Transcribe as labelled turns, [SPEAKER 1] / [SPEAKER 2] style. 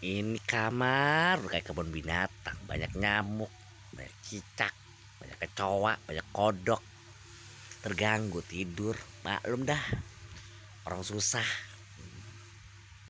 [SPEAKER 1] Ini kamar kayak kebun binatang, banyak nyamuk, banyak cicak, banyak kecoa, banyak kodok. Terganggu tidur, maklum dah. Orang susah.